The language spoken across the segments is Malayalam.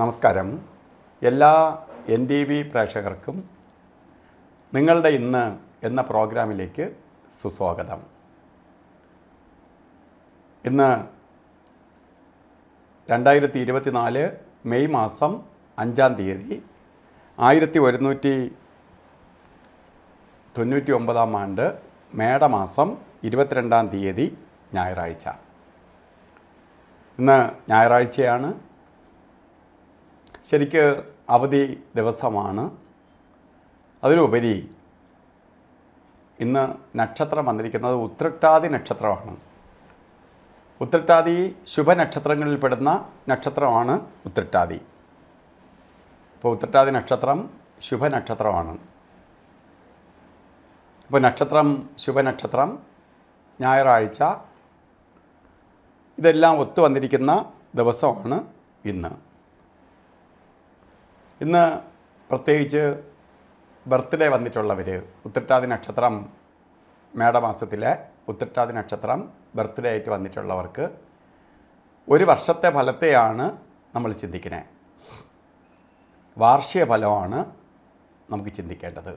നമസ്കാരം എല്ലാ എൻ ടി വി പ്രേക്ഷകർക്കും നിങ്ങളുടെ ഇന്ന് എന്ന പ്രോഗ്രാമിലേക്ക് സുസ്വാഗതം ഇന്ന് രണ്ടായിരത്തി ഇരുപത്തി നാല് മെയ് മാസം അഞ്ചാം തീയതി ആയിരത്തി ഒരുന്നൂറ്റി തൊണ്ണൂറ്റി ഒമ്പതാം ആണ്ട് മേടമാസം ഇരുപത്തിരണ്ടാം തീയതി ഞായറാഴ്ച ഇന്ന് ഞായറാഴ്ചയാണ് ശരിക്ക് അവധി ദിവസമാണ് അതിലുപരി ഇന്ന് നക്ഷത്രം വന്നിരിക്കുന്നത് ഉത്രട്ടാതി നക്ഷത്രമാണ് ഉത്രട്ടാതി ശുഭനക്ഷത്രങ്ങളിൽ പെടുന്ന നക്ഷത്രമാണ് ഉത്രട്ടാതി അപ്പോൾ ഉത്രട്ടാതി നക്ഷത്രം ശുഭനക്ഷത്രമാണ് അപ്പോൾ നക്ഷത്രം ശുഭനക്ഷത്രം ഞായറാഴ്ച ഇതെല്ലാം ഒത്തു വന്നിരിക്കുന്ന ദിവസമാണ് ഇന്ന് ഇന്ന് പ്രത്യേകിച്ച് ബർത്ത്ഡേ വന്നിട്ടുള്ളവർ ഉത്രട്ടാതി നക്ഷത്രം മേടമാസത്തിലെ ഉത്രട്ടാതി നക്ഷത്രം ബർത്ത്ഡേ ആയിട്ട് വന്നിട്ടുള്ളവർക്ക് ഒരു വർഷത്തെ ഫലത്തെയാണ് നമ്മൾ ചിന്തിക്കണേ വാർഷിക ഫലമാണ് നമുക്ക് ചിന്തിക്കേണ്ടത്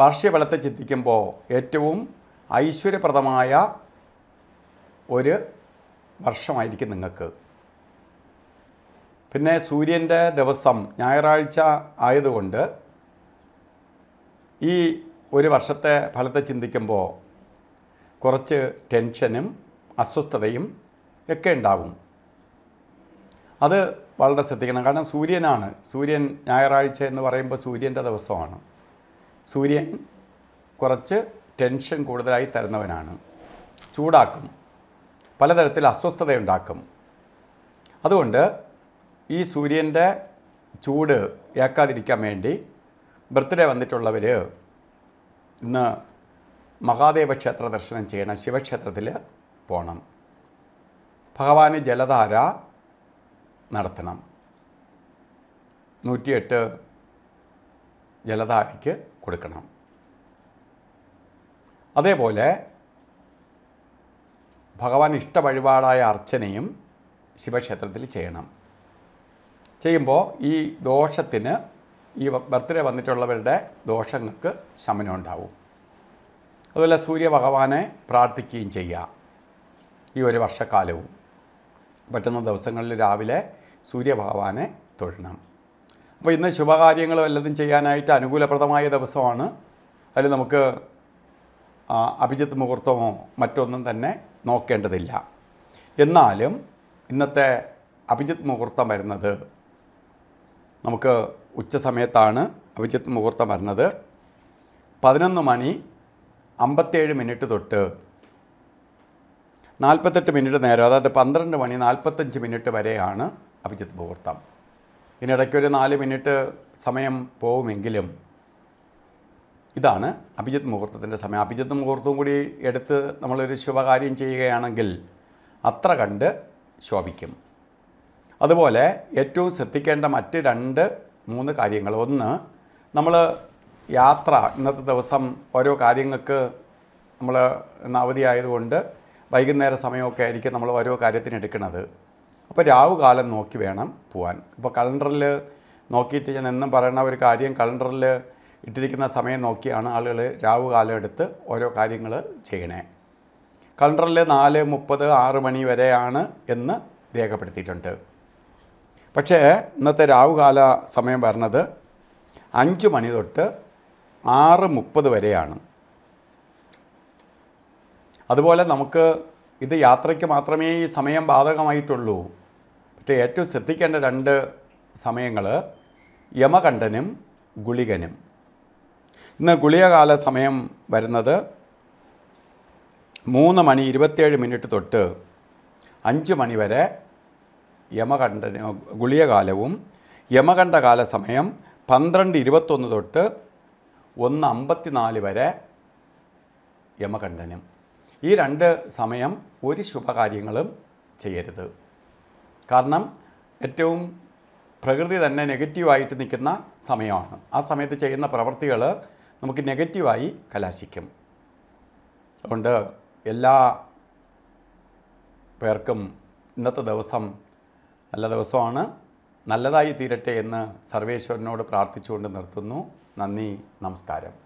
വാർഷിക ഫലത്തെ ചിന്തിക്കുമ്പോൾ ഏറ്റവും ഐശ്വര്യപ്രദമായ ഒരു വർഷമായിരിക്കും നിങ്ങൾക്ക് പിന്നെ സൂര്യൻ്റെ ദിവസം ഞായറാഴ്ച ആയതുകൊണ്ട് ഈ ഒരു വർഷത്തെ ഫലത്തെ ചിന്തിക്കുമ്പോൾ കുറച്ച് ടെൻഷനും അസ്വസ്ഥതയും ഒക്കെ ഉണ്ടാകും അത് വളരെ ശ്രദ്ധിക്കണം കാരണം സൂര്യനാണ് സൂര്യൻ ഞായറാഴ്ച എന്ന് പറയുമ്പോൾ സൂര്യൻ്റെ ദിവസമാണ് സൂര്യൻ കുറച്ച് ടെൻഷൻ കൂടുതലായി തരുന്നവനാണ് ചൂടാക്കും പലതരത്തിൽ അസ്വസ്ഥതയുണ്ടാക്കും അതുകൊണ്ട് ഈ സൂര്യൻ്റെ ചൂട് ഏക്കാതിരിക്കാൻ വേണ്ടി ബർത്ത്ഡേ വന്നിട്ടുള്ളവർ ഇന്ന് മഹാദേവ ക്ഷേത്ര ദർശനം ചെയ്യണം ശിവക്ഷേത്രത്തിൽ പോകണം ഭഗവാന് ജലധാര നടത്തണം നൂറ്റിയെട്ട് ജലധാരയ്ക്ക് കൊടുക്കണം അതേപോലെ ഭഗവാൻ ഇഷ്ട വഴിപാടായ അർച്ചനയും ശിവക്ഷേത്രത്തിൽ ചെയ്യണം ചെയ്യുമ്പോൾ ഈ ദോഷത്തിന് ഈ ബർത്ത്ഡേ വന്നിട്ടുള്ളവരുടെ ദോഷങ്ങൾക്ക് ശമനം ഉണ്ടാവും അതുപോലെ സൂര്യഭഗവാനെ പ്രാർത്ഥിക്കുകയും ചെയ്യുക ഈ ഒരു വർഷക്കാലവും പറ്റുന്ന ദിവസങ്ങളിൽ രാവിലെ സൂര്യഭഗവാനെ തൊഴണം അപ്പോൾ ഇന്ന് ശുഭകാര്യങ്ങൾ വല്ലതും ചെയ്യാനായിട്ട് അനുകൂലപ്രദമായ ദിവസമാണ് അതിൽ നമുക്ക് അഭിജിത്ത് മുഹൂർത്തമോ മറ്റൊന്നും തന്നെ നോക്കേണ്ടതില്ല എന്നാലും ഇന്നത്തെ അഭിജിത്ത് മുഹൂർത്തം വരുന്നത് നമുക്ക് ഉച്ച സമയത്താണ് അഭിജിത്ത് മുഹൂർത്തം വരുന്നത് പതിനൊന്ന് മണി അമ്പത്തേഴ് മിനിറ്റ് തൊട്ട് നാൽപ്പത്തെട്ട് മിനിറ്റ് നേരം അതായത് പന്ത്രണ്ട് മണി നാൽപ്പത്തഞ്ച് മിനിറ്റ് വരെയാണ് അഭിജിത്ത് മുഹൂർത്തം ഒരു നാല് മിനിറ്റ് സമയം പോവുമെങ്കിലും ഇതാണ് അഭിജിത്ത് മുഹൂർത്തത്തിൻ്റെ സമയം അഭിജിത്ത് മുഹൂർത്തവും കൂടി എടുത്ത് നമ്മളൊരു ശുഭകാര്യം ചെയ്യുകയാണെങ്കിൽ അത്ര കണ്ട് ശോഭിക്കും അതുപോലെ ഏറ്റവും ശ്രദ്ധിക്കേണ്ട മറ്റ് രണ്ട് മൂന്ന് കാര്യങ്ങൾ ഒന്ന് നമ്മൾ യാത്ര ഇന്നത്തെ ദിവസം ഓരോ കാര്യങ്ങൾക്ക് നമ്മൾ ഇന്ന് അവധിയായതുകൊണ്ട് വൈകുന്നേര സമയമൊക്കെ ആയിരിക്കും നമ്മൾ ഓരോ കാര്യത്തിന് എടുക്കുന്നത് അപ്പോൾ രാവുകാലം നോക്കി വേണം പോകാൻ ഇപ്പോൾ കലണ്ടറിൽ നോക്കിയിട്ട് ഞാൻ എന്നും പറയുന്ന ഒരു കാര്യം കലണ്ടറിൽ ഇട്ടിരിക്കുന്ന സമയം നോക്കിയാണ് ആളുകൾ രാവുകാലം എടുത്ത് ഓരോ കാര്യങ്ങൾ ചെയ്യണേ കലണ്ടറിൽ നാല് മുപ്പത് ആറ് മണി വരെയാണ് എന്ന് രേഖപ്പെടുത്തിയിട്ടുണ്ട് പക്ഷേ ഇന്നത്തെ രാവുകാല സമയം വരുന്നത് അഞ്ച് മണി തൊട്ട് ആറ് മുപ്പത് വരെയാണ് അതുപോലെ നമുക്ക് ഇത് യാത്രയ്ക്ക് മാത്രമേ ഈ സമയം ബാധകമായിട്ടുള്ളൂ പക്ഷേ ഏറ്റവും ശ്രദ്ധിക്കേണ്ട രണ്ട് സമയങ്ങൾ യമകണ്ഠനും ഗുളികനും ഇന്ന് ഗുളികകാല സമയം വരുന്നത് മൂന്ന് മണി ഇരുപത്തേഴ് മിനിറ്റ് തൊട്ട് അഞ്ച് മണി വരെ യമകണ്ഠന ഗുളികകാലവും യമകണ്ഠകാല സമയം പന്ത്രണ്ട് ഇരുപത്തൊന്ന് തൊട്ട് ഒന്ന് അമ്പത്തിനാല് വരെ യമകണ്ഠനും ഈ രണ്ട് സമയം ഒരു ശുഭകാര്യങ്ങളും ചെയ്യരുത് കാരണം ഏറ്റവും പ്രകൃതി തന്നെ നെഗറ്റീവായിട്ട് നിൽക്കുന്ന സമയമാണ് ആ സമയത്ത് ചെയ്യുന്ന പ്രവൃത്തികൾ നമുക്ക് നെഗറ്റീവായി കലാശിക്കും അതുകൊണ്ട് എല്ലാ പേർക്കും ഇന്നത്തെ ദിവസം നല്ല ദിവസമാണ് നല്ലതായി തീരട്ടെ എന്ന് സർവേശ്വരനോട് പ്രാർത്ഥിച്ചുകൊണ്ട് നിർത്തുന്നു നന്ദി നമസ്കാരം